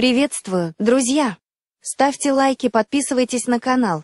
Приветствую, друзья! Ставьте лайки, подписывайтесь на канал.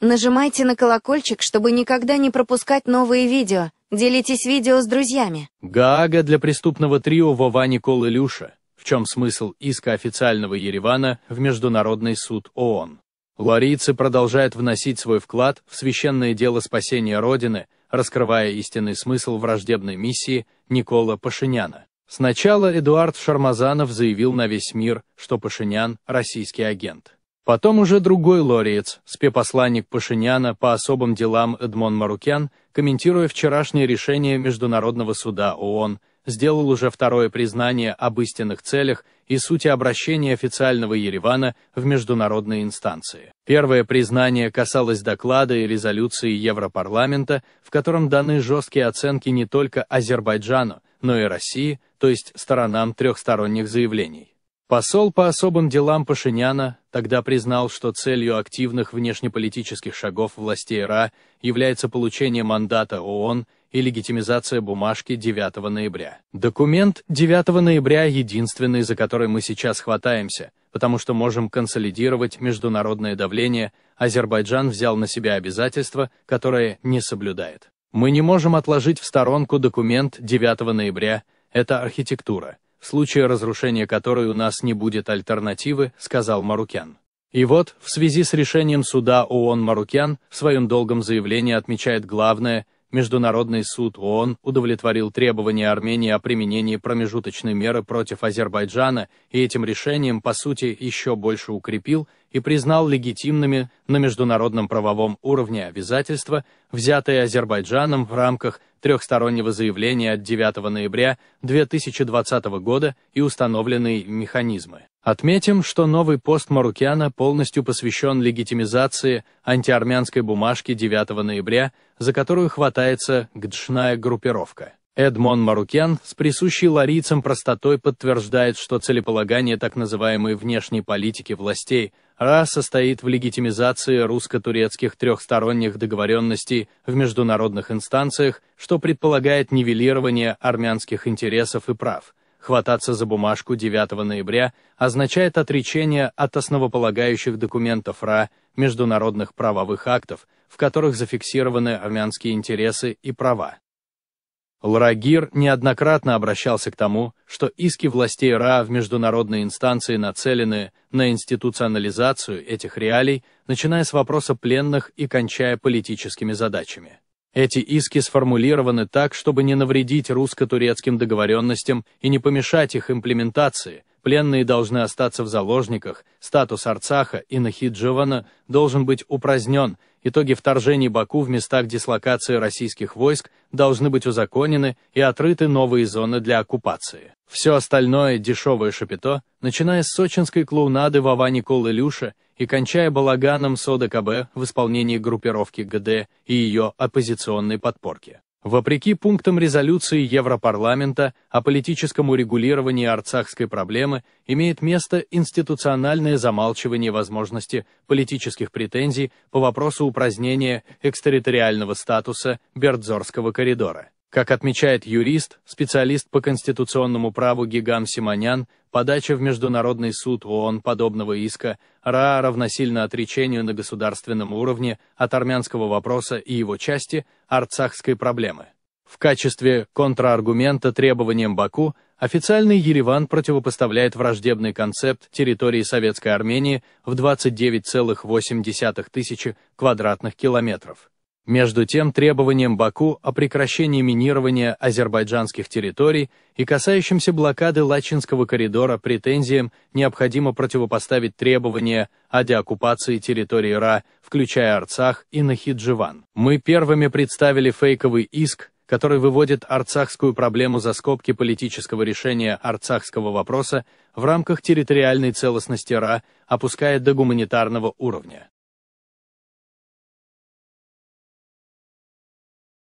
Нажимайте на колокольчик, чтобы никогда не пропускать новые видео. Делитесь видео с друзьями. Гаага для преступного трио Вова Никол Илюша. В чем смысл иска официального Еревана в Международный суд ООН? Ларийцы продолжают вносить свой вклад в священное дело спасения Родины, раскрывая истинный смысл враждебной миссии Никола Пашиняна. Сначала Эдуард Шармазанов заявил на весь мир, что Пашинян – российский агент. Потом уже другой лауреец, спецпосланник Пашиняна по особым делам Эдмон Марукян, комментируя вчерашнее решение Международного суда ООН, сделал уже второе признание об истинных целях и сути обращения официального Еревана в международные инстанции. Первое признание касалось доклада и резолюции Европарламента, в котором даны жесткие оценки не только Азербайджану, но и России, то есть сторонам трехсторонних заявлений. Посол по особым делам Пашиняна тогда признал, что целью активных внешнеполитических шагов властей РА является получение мандата ООН и легитимизация бумажки 9 ноября. Документ 9 ноября единственный, за который мы сейчас хватаемся, потому что можем консолидировать международное давление, Азербайджан взял на себя обязательства, которые не соблюдает. Мы не можем отложить в сторонку документ 9 ноября «Это архитектура», в случае разрушения которой у нас не будет альтернативы, сказал Марукян. И вот, в связи с решением суда ООН Марукян в своем долгом заявлении отмечает главное, Международный суд ООН удовлетворил требования Армении о применении промежуточной меры против Азербайджана и этим решением, по сути, еще больше укрепил и признал легитимными на международном правовом уровне обязательства, взятые Азербайджаном в рамках трехстороннего заявления от 9 ноября 2020 года и установленные механизмы. Отметим, что новый пост Марукяна полностью посвящен легитимизации антиармянской бумажки 9 ноября, за которую хватается гдшная группировка. Эдмон Марукян с присущей ларицам простотой подтверждает, что целеполагание так называемой внешней политики властей – РА состоит в легитимизации русско-турецких трехсторонних договоренностей в международных инстанциях, что предполагает нивелирование армянских интересов и прав. Хвататься за бумажку 9 ноября означает отречение от основополагающих документов РА, международных правовых актов, в которых зафиксированы армянские интересы и права. Лрагир неоднократно обращался к тому, что иски властей РА в международной инстанции нацелены на институционализацию этих реалий, начиная с вопроса пленных и кончая политическими задачами. Эти иски сформулированы так, чтобы не навредить русско-турецким договоренностям и не помешать их имплементации – Пленные должны остаться в заложниках, статус Арцаха и Нахидживана должен быть упразднен, итоги вторжений Баку в местах дислокации российских войск должны быть узаконены и отрыты новые зоны для оккупации. Все остальное дешевое шапито, начиная с сочинской клоунады Вова Никол Илюша и кончая балаганом Сода в исполнении группировки ГД и ее оппозиционной подпорки. Вопреки пунктам резолюции Европарламента о политическом урегулировании арцахской проблемы имеет место институциональное замалчивание возможности политических претензий по вопросу упразднения экстерриториального статуса Бердзорского коридора. Как отмечает юрист, специалист по конституционному праву Гигам Симонян, подача в Международный суд ООН подобного иска РА равносильно отречению на государственном уровне от армянского вопроса и его части арцахской проблемы. В качестве контраргумента требованиям Баку официальный Ереван противопоставляет враждебный концепт территории Советской Армении в 29,8 тысячи квадратных километров – между тем, требованиям Баку о прекращении минирования азербайджанских территорий и касающимся блокады Лачинского коридора претензиям необходимо противопоставить требования о деоккупации территории РА, включая Арцах и Нахидживан. Мы первыми представили фейковый иск, который выводит арцахскую проблему за скобки политического решения арцахского вопроса в рамках территориальной целостности РА, опуская до гуманитарного уровня.